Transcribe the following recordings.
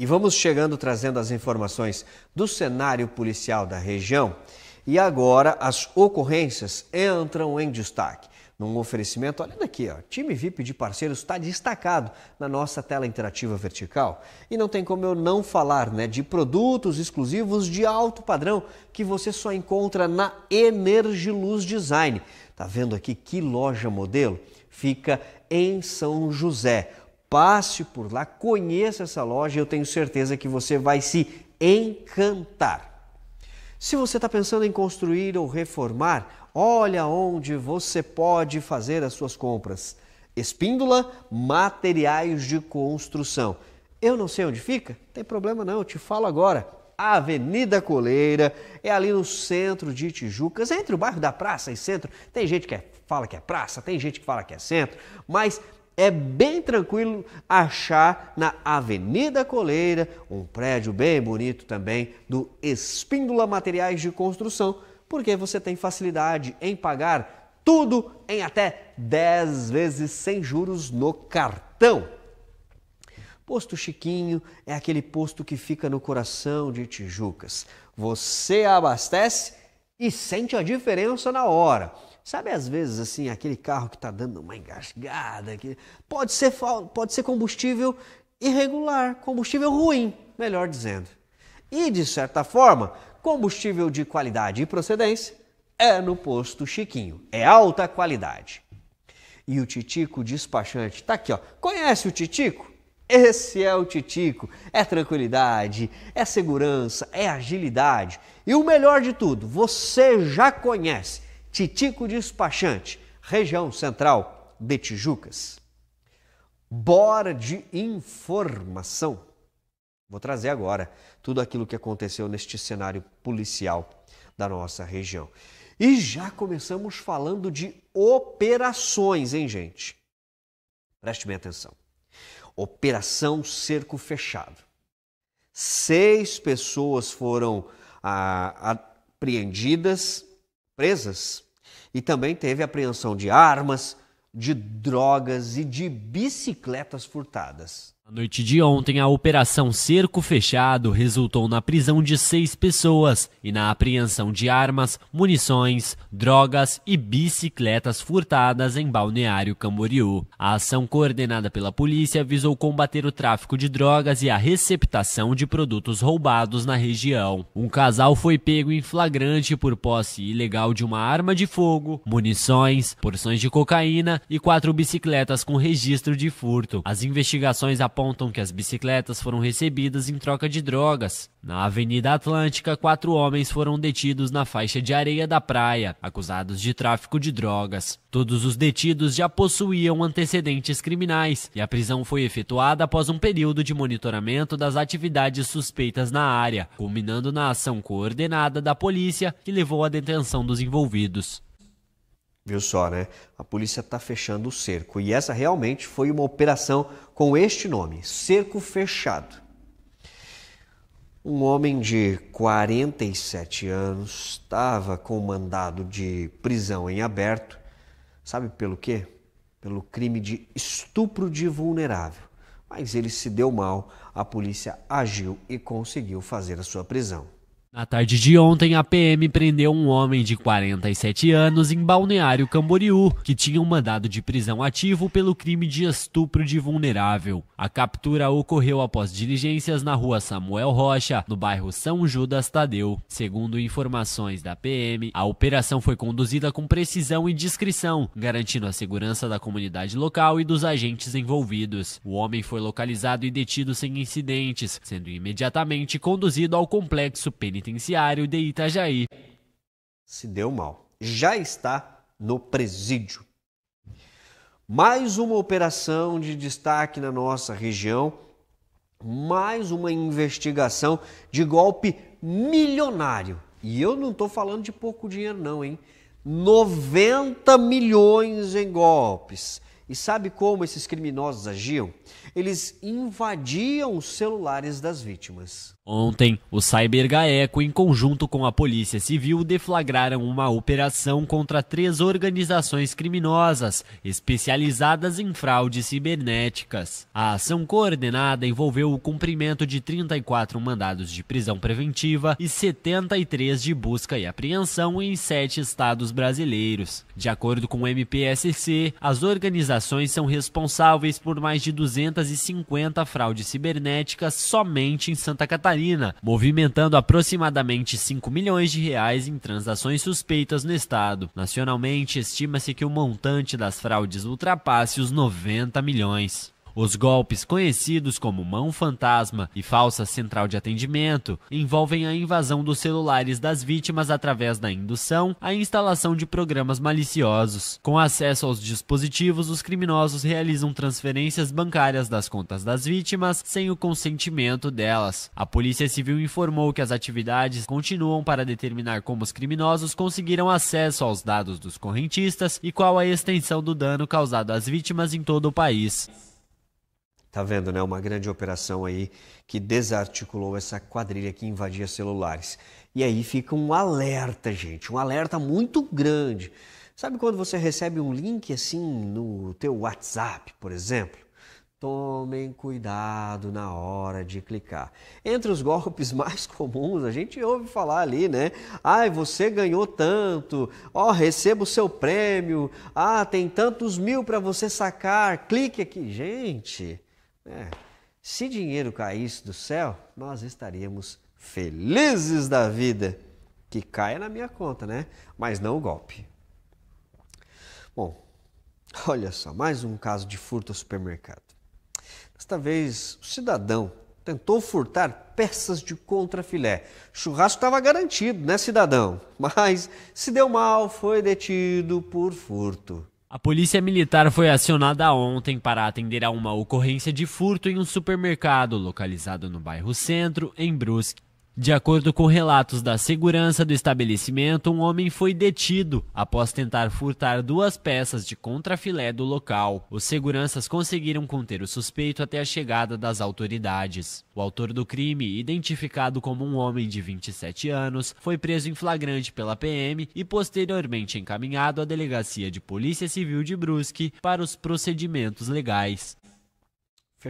E vamos chegando trazendo as informações do cenário policial da região. E agora as ocorrências entram em destaque. Num oferecimento, olha daqui, ó, time VIP de parceiros está destacado na nossa tela interativa vertical. E não tem como eu não falar né, de produtos exclusivos de alto padrão que você só encontra na Energiluz Design. Tá vendo aqui que loja modelo? Fica em São José. Passe por lá, conheça essa loja, e eu tenho certeza que você vai se encantar. Se você está pensando em construir ou reformar, olha onde você pode fazer as suas compras. Espíndola Materiais de Construção. Eu não sei onde fica? Tem problema não, eu te falo agora. A Avenida Coleira, é ali no centro de Tijucas, entre o bairro da Praça e Centro. Tem gente que é, fala que é praça, tem gente que fala que é centro, mas é bem tranquilo achar na Avenida Coleira, um prédio bem bonito também do Espíndola Materiais de Construção, porque você tem facilidade em pagar tudo em até 10 vezes sem juros no cartão. Posto Chiquinho é aquele posto que fica no coração de Tijucas. Você abastece e sente a diferença na hora. Sabe, às vezes, assim, aquele carro que está dando uma engasgada, que pode ser, pode ser combustível irregular, combustível ruim, melhor dizendo. E, de certa forma, combustível de qualidade e procedência é no posto Chiquinho, é alta qualidade. E o Titico despachante está aqui, ó. Conhece o Titico? Esse é o Titico. É tranquilidade, é segurança, é agilidade. E o melhor de tudo, você já conhece Titico Despachante, região central de Tijucas. Bora de informação. Vou trazer agora tudo aquilo que aconteceu neste cenário policial da nossa região. E já começamos falando de operações, hein, gente? Preste bem atenção. Operação Cerco Fechado. Seis pessoas foram ah, apreendidas presas e também teve apreensão de armas, de drogas e de bicicletas furtadas. Na noite de ontem, a Operação Cerco Fechado resultou na prisão de seis pessoas e na apreensão de armas, munições, drogas e bicicletas furtadas em Balneário Camboriú. A ação coordenada pela polícia visou combater o tráfico de drogas e a receptação de produtos roubados na região. Um casal foi pego em flagrante por posse ilegal de uma arma de fogo, munições, porções de cocaína e quatro bicicletas com registro de furto. As investigações apontam apontam que as bicicletas foram recebidas em troca de drogas. Na Avenida Atlântica, quatro homens foram detidos na faixa de areia da praia, acusados de tráfico de drogas. Todos os detidos já possuíam antecedentes criminais e a prisão foi efetuada após um período de monitoramento das atividades suspeitas na área, culminando na ação coordenada da polícia que levou à detenção dos envolvidos. Viu só, né? A polícia está fechando o cerco. E essa realmente foi uma operação com este nome: Cerco Fechado. Um homem de 47 anos estava com mandado de prisão em aberto, sabe pelo quê? Pelo crime de estupro de vulnerável. Mas ele se deu mal, a polícia agiu e conseguiu fazer a sua prisão. Na tarde de ontem, a PM prendeu um homem de 47 anos em Balneário Camboriú, que tinha um mandado de prisão ativo pelo crime de estupro de vulnerável. A captura ocorreu após diligências na rua Samuel Rocha, no bairro São Judas Tadeu. Segundo informações da PM, a operação foi conduzida com precisão e discrição, garantindo a segurança da comunidade local e dos agentes envolvidos. O homem foi localizado e detido sem incidentes, sendo imediatamente conduzido ao complexo penitenciário penitenciário de Itajaí. Se deu mal. Já está no presídio. Mais uma operação de destaque na nossa região. Mais uma investigação de golpe milionário. E eu não estou falando de pouco dinheiro, não, hein? 90 milhões em golpes. E sabe como esses criminosos agiam? Eles invadiam os celulares das vítimas. Ontem, o CyberGaeco, em conjunto com a Polícia Civil, deflagraram uma operação contra três organizações criminosas especializadas em fraudes cibernéticas. A ação coordenada envolveu o cumprimento de 34 mandados de prisão preventiva e 73 de busca e apreensão em sete estados brasileiros. De acordo com o MPSC, as organizações operações são responsáveis por mais de 250 fraudes cibernéticas somente em Santa Catarina, movimentando aproximadamente 5 milhões de reais em transações suspeitas no estado. Nacionalmente, estima-se que o montante das fraudes ultrapasse os 90 milhões. Os golpes, conhecidos como mão fantasma e falsa central de atendimento, envolvem a invasão dos celulares das vítimas através da indução à instalação de programas maliciosos. Com acesso aos dispositivos, os criminosos realizam transferências bancárias das contas das vítimas sem o consentimento delas. A Polícia Civil informou que as atividades continuam para determinar como os criminosos conseguiram acesso aos dados dos correntistas e qual a extensão do dano causado às vítimas em todo o país. Tá vendo, né? Uma grande operação aí que desarticulou essa quadrilha que invadia celulares. E aí fica um alerta, gente, um alerta muito grande. Sabe quando você recebe um link assim no teu WhatsApp, por exemplo? Tomem cuidado na hora de clicar. Entre os golpes mais comuns, a gente ouve falar ali, né? Ai, você ganhou tanto, ó, oh, receba o seu prêmio, ah, tem tantos mil para você sacar, clique aqui. Gente, é. Se dinheiro caísse do céu, nós estaríamos felizes da vida. Que caia na minha conta, né? Mas não o golpe. Bom, olha só, mais um caso de furto ao supermercado. Desta vez, o cidadão tentou furtar peças de contrafilé. Churrasco estava garantido, né, cidadão? Mas se deu mal, foi detido por furto. A polícia militar foi acionada ontem para atender a uma ocorrência de furto em um supermercado localizado no bairro Centro, em Brusque. De acordo com relatos da segurança do estabelecimento, um homem foi detido após tentar furtar duas peças de contrafilé do local. Os seguranças conseguiram conter o suspeito até a chegada das autoridades. O autor do crime, identificado como um homem de 27 anos, foi preso em flagrante pela PM e posteriormente encaminhado à Delegacia de Polícia Civil de Brusque para os procedimentos legais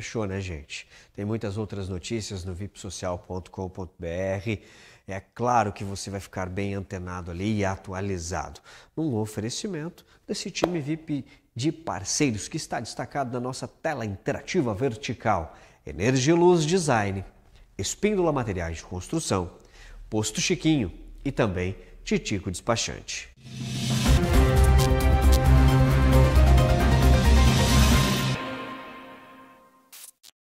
fechou, né, gente? Tem muitas outras notícias no vipsocial.com.br. É claro que você vai ficar bem antenado ali e atualizado. Num oferecimento desse time VIP de parceiros que está destacado na nossa tela interativa vertical. Energia Luz Design, Espíndola Materiais de Construção, Posto Chiquinho e também Titico Despachante. Música